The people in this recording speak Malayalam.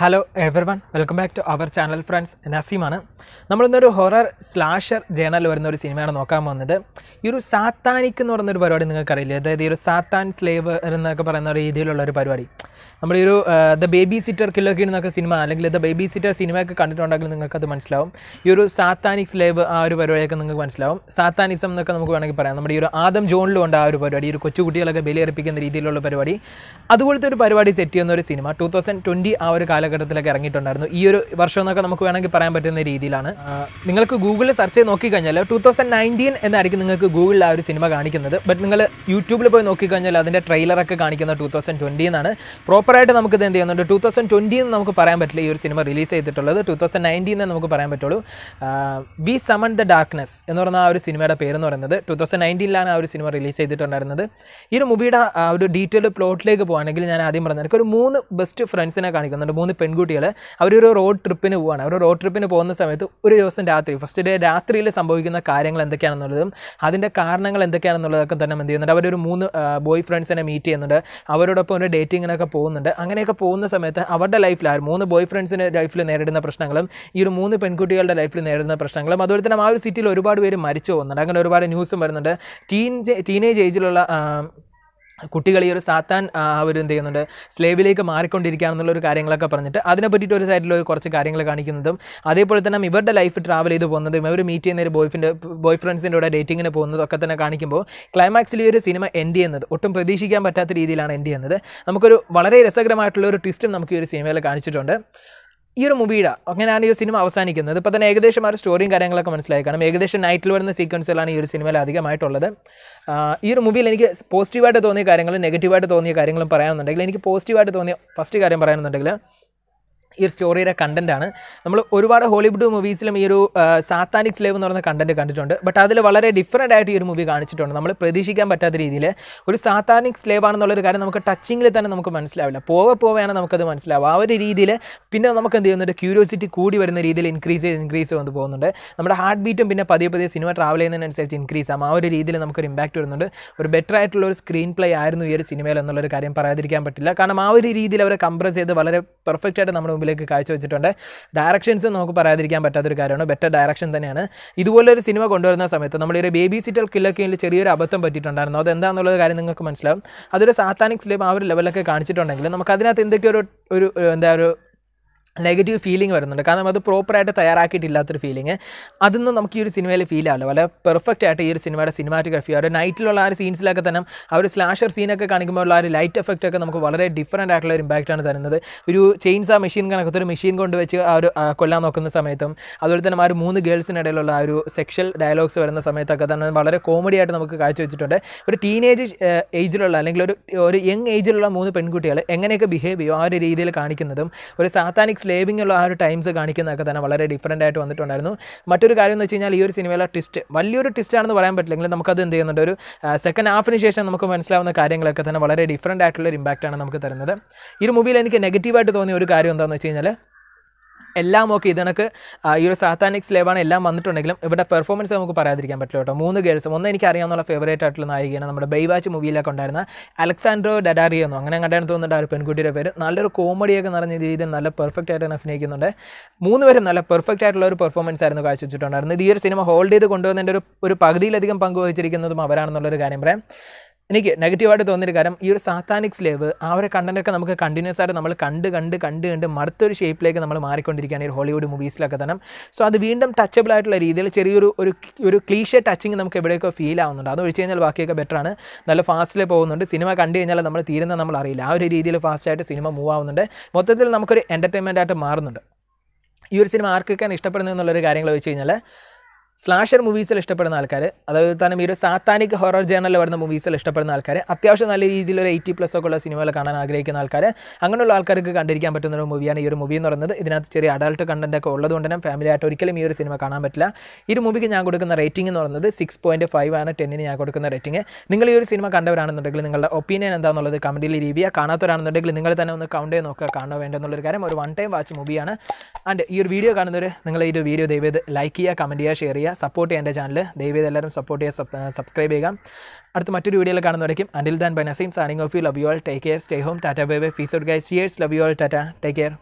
hello everyone welcome back to our channel friends നസീമാണ് നമ്മളിന്നൊരു ഹൊറർ സ്ലാഷർ ജേണൽ വരുന്ന ഒരു സിനിമയാണ് നോക്കാൻ പോകുന്നത് ഈ ഒരു സാത്താനിക് എന്ന് പറയുന്നൊരു പരിപാടി നിങ്ങൾക്കറിയില്ല അതായത് ഈ ഒരു സാത്താൻ സ്ലേവ് എന്നൊക്കെ പറയുന്ന രീതിയിലുള്ള ഒരു പരിപാടി ഈ ഒരു ദ ബേബി സിറ്റർ കില്ലോ കീഴ് എന്നൊക്കെ സിനിമ അല്ലെങ്കിൽ ദ ബേബി സിറ്റർ സിനിമയൊക്കെ കണ്ടിട്ടുണ്ടെങ്കിൽ നിങ്ങൾക്കത് മനസ്സിലാവും ഈ ഒരു സാത്താനിക് സ്ലേവ് ആ ഒരു പരിപാടിയൊക്കെ നിങ്ങൾക്ക് മനസ്സിലാവും സാത്താനിസം എന്നൊക്കെ നമുക്ക് വേണമെങ്കിൽ പറയാം നമ്മുടെ ഈ ഒരു ആദം ജോണിലുണ്ട് ആ ഒരു പരിപാടി ഒരു കൊച്ചുകുട്ടികളൊക്കെ ബലിയർപ്പിക്കുന്ന രീതിയിലുള്ള പരിപാടി അതുപോലത്തെ ഒരു പരിപാടി സെറ്റ് ചെയ്യുന്ന ഒരു സിനിമ ടൂ തൗസൻഡ് ട്വൻറ്റി ആ ഒരു കാലം കാലഘട്ടത്തിലൊക്കെ ഇറങ്ങിയിട്ടുണ്ടായിരുന്നു ഈ ഒരു വർഷം എന്നൊക്കെ നമുക്ക് വേണമെങ്കിൽ പറയാൻ പറ്റുന്ന രീതിയിലാണ് നിങ്ങൾക്ക് ഗൂഗിളിൽ സെർച്ച് ചെയ്ത് നോക്കിക്കഴിഞ്ഞാൽ ടൂ തൗസൻഡ് നയൻറ്റീൻ എന്നായിരിക്കും നിങ്ങൾക്ക് ഗൂഗിളിൽ ആ ഒരു സിനിമ കാണിക്കുന്നത് ബട്ട് നിങ്ങൾ യൂട്യൂബിൽ പോയി നോക്കിക്കഴിഞ്ഞാൽ അതിൻ്റെ ട്രെയിലറൊക്കെ കാണിക്കുന്ന ടൂ തൗസൻഡ് ട്വൻറ്റി എന്നാണ് പ്രോപ്പറായിട്ട് ഇത് എന്ത് ചെയ്യുന്നുണ്ട് ടൂ തൗസൻഡ് ട്വൻറ്റി എന്ന് നമുക്ക് പറയാൻ പറ്റില്ല ഈ ഒരു സിനിമ റിലീസ് ചെയ്തിട്ടുള്ളത് ടൂ തൗസൻഡ് നയൻറ്റീൻ എന്ന് നമുക്ക് പറയാൻ പറ്റുള്ളൂ വി സമൺ ദ ഡാർക്ക്നെസ് എന്ന് പറഞ്ഞ ആ ഒരു സിനിമയുടെ പേരെന്ന് പറയുന്നത് ടു തൗസൻഡ് നയൻറ്റീനിലാണ് ആ ഒരു സിനിമ റിലീസ് ചെയ്തിട്ടുണ്ടായിരുന്നത് ഈ ഒരു മൂവിയുടെ ആ ഒരു ഡീറ്റെയിൽഡ് പ്ലോട്ടിലേക്ക് പോകുകയാണെങ്കിൽ ഞാൻ ആദ്യം പറഞ്ഞ ഒരു മൂന്ന് ബെസ്റ്റ് ഫ്രണ്ട്സിനെ കാണിക്കുന്നുണ്ട് മൂന്ന് പെൺകുട്ടികൾ അവരൊരു റോഡ് ട്രിപ്പിന് പോവുകയാണ് അവർ റോഡ് ട്രിപ്പിന് പോകുന്ന സമയത്ത് ഒരു ദിവസം രാത്രി ഫസ്റ്റ് ഡേ രാത്രിയിൽ സംഭവിക്കുന്ന കാര്യങ്ങൾ എന്തൊക്കെയാണെന്നുള്ളതും അതിൻ്റെ കാരണങ്ങൾ എന്തൊക്കെയാണെന്നുള്ളതൊക്കെ തന്നെ എന്ത് ചെയ്യുന്നുണ്ട് അവരൊരു മൂന്ന് ബോയ് ഫ്രണ്ട്സിനെ മീറ്റ് ചെയ്യുന്നുണ്ട് അവരോടൊപ്പം ഒരു ഡേറ്റിങ്ങിനൊക്കെ പോകുന്നുണ്ട് അങ്ങനെയൊക്കെ പോകുന്ന സമയത്ത് അവരുടെ ലൈഫിൽ ആ മൂന്ന് ബോയ് ഫ്രണ്ട്സിൻ്റെ ലൈഫിൽ നേരിടുന്ന പ്രശ്നങ്ങളും ഈ ഒരു മൂന്ന് പെൺകുട്ടികളുടെ ലൈഫിൽ നേരിടുന്ന പ്രശ്നങ്ങളും അതുപോലെ തന്നെ ആ ഒരു സിറ്റിയിൽ ഒരുപാട് പേര് മരിച്ചു പോകുന്നുണ്ട് അങ്ങനെ ഒരുപാട് ന്യൂസും വരുന്നുണ്ട് ടീൻ ടീനേജ് ഏജിലുള്ള കുട്ടികൾ ഈ ഒരു സാത്താൻ അവർ എന്ത് ചെയ്യുന്നുണ്ട് സ്ലേവിലേക്ക് മാറിക്കൊണ്ടിരിക്കുകയാണെന്നുള്ള ഒരു കാര്യങ്ങളൊക്കെ പറഞ്ഞിട്ട് അതിനെ പറ്റിയിട്ട് ഒരു സൈഡിൽ കുറച്ച് കാര്യങ്ങൾ കാണിക്കുന്നതും അതേപോലെ തന്നെ ഇവരുടെ ലൈഫ് ട്രാവൽ ചെയ്ത് പോകുന്നതും ഇവർ മീറ്റ് ചെയ്യുന്ന ഒരു ബോയ്ഫിൻ്റെ ബോയ് ഫ്രണ്ട്സിൻ്റെ കൂടെ ഡേറ്റിങ്ങിന് പോകുന്നതും ഒക്കെ തന്നെ കാണിക്കുമ്പോൾ ക്ലൈമാക്സിൽ ഈ ഒരു സിനിമ എൻഡ് ചെയ്യുന്നത് ഒട്ടും പ്രതീക്ഷിക്കാൻ പറ്റാത്ത രീതിയിലാണ് എൻഡ് ചെയ്യുന്നത് നമുക്കൊരു വളരെ രസകരമായിട്ടുള്ള ഒരു ട്വിസ്റ്റും നമുക്ക് ഈ ഒരു സിനിമയിൽ കാണിച്ചിട്ടുണ്ട് ഈ ഒരു മൂവിയുടെ അങ്ങനെയാണ് ഈ സിനിമ അവസാനിക്കുന്നത് ഇപ്പോൾ തന്നെ ഏകദേശം ആ സ്റ്റോറിയും കാര്യങ്ങളൊക്കെ മനസ്സിലായി കാരണം ഏകദേശം നൈറ്റിൽ വരുന്ന സീക്വൻസുകളാണ് ഈ ഒരു സിനിമയിൽ അധികമായിട്ടുള്ളത് ഈ ഒരു മൂവിയിൽ എനിക്ക് പോസിറ്റീവായിട്ട് തോന്നിയ കാര്യങ്ങളും നെഗറ്റീവായിട്ട് തോന്നിയ കാര്യങ്ങളും പറയാമെന്നുണ്ടെങ്കിൽ എനിക്ക് പോസിറ്റീവായിട്ട് തോന്നിയ ഫസ്റ്റ് കാര്യം പറയാമെന്നുണ്ടെങ്കിൽ ഈ ഒരു സ്റ്റോറിയുടെ കണ്ടൻറ്റാണ് നമ്മൾ ഒരുപാട് ഹോളിവുഡ് മൂവീസിലും ഈ ഒരു സാത്താനിക് സ്ലേവ് എന്ന് പറയുന്ന കണ്ടൻറ്റ് കണ്ടിട്ടുണ്ട് ബട്ട് അതിൽ വളരെ ഡിഫറൻ്റ് ആയിട്ട് ഈ ഒരു മൂവി കാണിച്ചിട്ടുണ്ട് നമ്മൾ പ്രതീക്ഷിക്കാൻ പറ്റാത്ത രീതിയിൽ ഒരു സാത്താനിക് സ്ലേവ് ആണെന്നുള്ളൊരു കാര്യം നമുക്ക് ടച്ചിങ്ങിൽ തന്നെ നമുക്ക് മനസ്സിലാവില്ല പോവെ പോവെയാണ് നമുക്കത് മനസ്സിലാവുക ആ ഒരു രീതിയിൽ പിന്നെ നമുക്ക് എന്ത് ചെയ്യുന്നുണ്ട് ക്യൂരിയോസിറ്റി കൂടി വരുന്ന രീതിയിൽ ഇൻക്രീസ് ചെയ്ത് ഇൻക്രീസ് വന്ന് പോകുന്നുണ്ട് നമ്മുടെ ഹാർട്ട് ബീറ്റും പിന്നെ പതിയെ പതിയെ സിനിമ ട്രാവൽ ചെയ്യുന്നതിനനുസരിച്ച് ഇൻക്രീസ് ആവും ആ ഒരു രീതിയിൽ നമുക്കൊരു ഇമ്പാക്റ്റ് വരുന്നുണ്ട് ഒരു ബെറ്റർ ആയിട്ടുള്ള ഒരു സ്ക്രീൻ പ്ലേ ആയിരുന്നു ഈ ഒരു സിനിമയിൽ എന്നുള്ളൊരു കാര്യം പറയാതിരിക്കാൻ പറ്റില്ല കാരണം ആ ഒരു രീതിയിൽ അവരെ കംപ്രസ് ചെയ്ത് വളരെ പെർഫെക്റ്റ് ആയിട്ട് നമ്മുടെ മുമ്പിൽ മുമ്പിലേക്ക് കാഴ്ചവെച്ചിട്ടുണ്ട് ഡയറക്ഷൻസ് നമുക്ക് പറയാതിരിക്കാൻ പറ്റാത്തൊരു കാര്യമാണ് ബെറ്റർ ഡയറക്ഷൻ തന്നെയാണ് ഇതുപോലൊരു സിനിമ കൊണ്ടുവരുന്ന സമയത്ത് നമ്മൾ ഒരു ബേബി സിറ്റൽ കില്ലൊക്കെ ചെറിയൊരു അബദ്ധം പറ്റിയിട്ടുണ്ടായിരുന്നു അതെന്താണെന്നുള്ള കാര്യം നിങ്ങൾക്ക് മനസ്സിലാവും അതൊരു സാത്താനിക് സ്ലിപ്പ് ആ ഒരു ലെവലൊക്കെ കാണിച്ചിട്ടുണ്ടെങ്കിൽ നമുക്ക് അതിനകത്ത് എന്തൊക്കെയൊരു ഒരു എന്താ ഒരു നെഗറ്റീവ് ഫീലിംഗ് വരുന്നുണ്ട് കാരണം അത് പ്രോപ്പറായിട്ട് തയ്യാറാക്കിയിട്ടില്ലാത്തൊരു ഫീലിംഗ് അതൊന്നും നമുക്ക് ഈ ഒരു സിനിമയിൽ ഫീൽ ആവില്ല വളരെ പെർഫെക്റ്റ് ആയിട്ട് ഈ ഒരു സിനിമയുടെ സിനിമാറ്റോഗ്രഫി ഒരു നൈറ്റിലുള്ള ആ ഒരു സീൻസിലൊക്കെ തന്നെ ആ ഒരു സ്ലാഷർ സീനൊക്കെ കാണിക്കുമ്പോൾ ഉള്ള ആ ഒരു ലൈറ്റ് എഫക്റ്റ് ഒക്കെ നമുക്ക് വളരെ ഡിഫറൻ്റ് ആയിട്ടുള്ള ഒരു ആണ് തരുന്നത് ഒരു ചെയിൻസ് ആ മെഷീൻ കണക്കത്തെ ഒരു മെഷീൻ കൊണ്ട് വെച്ച് ആ ഒരു കൊല്ലാൻ നോക്കുന്ന സമയത്തും അതുപോലെ തന്നെ ആ ഒരു മൂന്ന് ഗേൾസിനിടയിലുള്ള ആ ഒരു സെക്ഷൽ ഡയലോഗ്സ് വരുന്ന സമയത്തൊക്കെ തന്നെ വളരെ കോമഡി ആയിട്ട് നമുക്ക് വെച്ചിട്ടുണ്ട് ഒരു ടീനേജ് ഏജിലുള്ള അല്ലെങ്കിൽ ഒരു ഒരു യങ് ഏജിലുള്ള മൂന്ന് പെൺകുട്ടികൾ എങ്ങനെയൊക്കെ ബിഹേവ് ചെയ്യുമോ ആ ഒരു രീതിയിൽ കാണിക്കുന്നതും ഒരു സാത്താനിക് സ്ലേവിംഗ് ഉള്ള ആ ഒരു ടൈംസ് കാണിക്കുന്നതൊക്കെ തന്നെ വളരെ ഡിഫറൻ്റ് ആയിട്ട് വന്നിട്ടുണ്ടായിരുന്നു മറ്റൊരു കാര്യം എന്ന് വെച്ച് കഴിഞ്ഞാൽ ഈ ഒരു സിനിമയിലെ ട്വിസ്റ്റ് വലിയൊരു ട്വിസ്റ്റ് ആണെന്ന് പറയാൻ പറ്റില്ലെങ്കിലും നമുക്കത് എന്ത് ചെയ്യുന്നുണ്ട് ഒരു സെക്കൻഡ് ഹാഫിന് ശേഷം നമുക്ക് മനസ്സിലാവുന്ന കാര്യങ്ങളൊക്കെ തന്നെ വളരെ ഡിഫറൻ്റ് ആയിട്ടുള്ള ഒരു ഇമ്പാക്റ്റാണ് നമുക്ക് തരുന്നത് ഈ ഒരു മൂവിയിൽ എനിക്ക് നെഗറ്റീവായിട്ട് തോന്നിയ ഒരു കാര്യം എന്താണെന്ന് വെച്ച് കഴിഞ്ഞാൽ എല്ലാം ഒക്കെ ഇതിനൊക്കെ ഈ ഒരു സാത്താനിക് സ്ലേവാണ് എല്ലാം വന്നിട്ടുണ്ടെങ്കിലും ഇവിടെ പെർഫോമൻസ് നമുക്ക് പറയാതിരിക്കാൻ പറ്റില്ല കേട്ടോ മൂന്ന് ഗേൾസും ഒന്ന് എനിക്ക് അറിയാവുന്ന ഫേവറേറ്റ് ആയിട്ടുള്ള നായികയാണ് നമ്മുടെ ബൈവാച്ച് മൂവിയിലൊക്കെ ഉണ്ടായിരുന്ന അലക്സാൻഡ്രോ ഡഡാറിയോ എന്നോ അങ്ങനെ കണ്ടാണ് തോന്നുന്നുണ്ട് ആ ഒരു പെൺകുട്ടിയുടെ പേര് നല്ലൊരു കോമഡിയൊക്കെ നിറഞ്ഞ രീതിയിൽ നല്ല പെർഫെക്റ്റ് ആയിട്ട് അഭിനയിക്കുന്നുണ്ട് മൂന്ന് പേരും നല്ല പെർഫെക്റ്റ് ആയിട്ടുള്ള ഒരു പെർഫോമൻസ് ആയിരുന്നു കാഴ്ചവെച്ചിട്ടുണ്ടായിരുന്നത് ഈ ഒരു സിനിമ ഹോൾഡ് ചെയ്ത് കൊണ്ടുവന്നതിൻ്റെ ഒരു ഒരു പകുതിയിലധികം പങ്കുവഹിച്ചിരിക്കുന്നതും അവരാണെന്നുള്ളൊരു കാര്യം പറയാം എനിക്ക് നെഗറ്റീവായിട്ട് തോന്നിയൊരു കാര്യം ഈ ഒരു സാത്താനിക് സ്ലേവ് ആ ഒരു കണ്ടൻറ്റൊക്കെ നമുക്ക് കണ്ടിന്യൂസ് ആയിട്ട് നമ്മൾ കണ്ട് കണ്ട് കണ്ട് കണ്ട് മറുത്തൊരു ഷേപ്പിലേക്ക് നമ്മൾ മാറിക്കൊണ്ടിരിക്കുകയാണ് ഈ ഹോളിവുഡ് മൂവീസിലൊക്കെ തന്നെ സോ അത് വീണ്ടും ടച്ചബിൾ ആയിട്ടുള്ള രീതിയിൽ ചെറിയൊരു ഒരു ഒരു ക്ലീഷ ടച്ചിങ് നമുക്ക് എവിടെയൊക്കെ ഫീൽ ആവുന്നുണ്ട് അത് ഒഴിച്ച് കഴിഞ്ഞാൽ ബാക്കിയൊക്കെ ബെറ്ററാണ് നല്ല ഫാസ്റ്റിൽ പോകുന്നുണ്ട് സിനിമ കണ്ടു കഴിഞ്ഞാൽ നമ്മൾ തീരുന്ന നമ്മൾ അറിയില്ല ആ ഒരു രീതിയിൽ ഫാസ്റ്റായിട്ട് സിനിമ മൂവ് ആവുന്നുണ്ട് മൊത്തത്തിൽ നമുക്കൊരു എൻ്റർടൈൻമെൻ്റ് ആയിട്ട് മാറുന്നുണ്ട് ഈ ഒരു സിനിമ ആർക്കൊക്കെയാണ് ഇഷ്ടപ്പെടുന്നത് എന്നുള്ളൊരു കാര്യങ്ങൾ വെച്ച് കഴിഞ്ഞാൽ സ്ലാഷർ മൂവീസിൽ ഇഷ്ടപ്പെടുന്ന ആൾക്കാർ അതായത് തന്നെ ഈ ഒരു സാത്താനിക് ഹൊറർ ജേണലിൽ വരുന്ന മൂവീസിൽ ഇഷ്ടപ്പെടുന്ന ആൾക്കാർ അത്യാവശ്യം നല്ല രീതിയിൽ ഒരു എയ്റ്റി പ്ലസ് ഒക്കെ ഉള്ള സിനിമകൾ കാണാൻ ആഗ്രഹിക്കുന്ന ആൾക്കാർ അങ്ങനെയുള്ള ആൾക്കാർക്ക് കണ്ടിരിക്കാൻ പറ്റുന്ന ഒരു മൂവിയാണ് ഈ ഒരു മൂവി എന്ന് പറയുന്നത് ഇതിനകത്ത് ചെറിയ അഡൾട്ട് കണ്ടന്റ് ഒക്കെ ഉള്ളതുകൊണ്ട് തന്നെ ഫാമിലി ആയിട്ട് ഒരിക്കലും ഈ ഒരു സിനിമ കാണാൻ പറ്റില്ല ഈ ഒരു മൂവിക്ക് ഞാൻ കൊടുക്കുന്ന റേറ്റിംഗ് എന്ന് പറയുന്നത് സിക്സ് പോയിൻറ്റ് ഫൈവ് ആണ് ടെന്നിന് ഞാൻ കൊടുക്കുന്ന റേറ്റിംഗ് നിങ്ങൾ ഈ ഒരു സിനിമ കണ്ടവരാണെന്നുണ്ടെങ്കിൽ നിങ്ങളുടെ ഒപ്പീനിയൻ എന്താണെന്നുള്ളത് കമൻറ്റിൽ രീതിയ കാണാത്തവരാണെന്നുണ്ടെങ്കിൽ നിങ്ങൾ തന്നെ ഒന്ന് കൗണ്ട് ചെയ്ത് നോക്കുക കാണോ വേണ്ടെന്നുള്ളൊരു കാര്യം ഒരു വൺ ടൈം വാച്ച് മൂവിയാണ് ആൻഡ് ഈ ഒരു വീഡിയോ കാണുന്നവർ നിങ്ങൾ ഈ ഒരു വീഡിയോ ദയവേത് ലൈക്ക് ചെയ്യുക കമൻറ്റ് ചെയ്യുക ഷെയർ ചെയ്യുക ചെയ്യുക സപ്പോർട്ട് ചെയ്യുക എൻ്റെ ചാനൽ ദയവേത് എല്ലാവരും സപ്പോർട്ട് ചെയ്യുക സബ്സ്ക്രൈബ് ചെയ്യുക അടുത്ത മറ്റൊരു വീഡിയോയിൽ കാണുന്നതായിരിക്കും until then bye Naseem signing off you love you all take care stay home tata bye bye peace out guys cheers love you all tata take care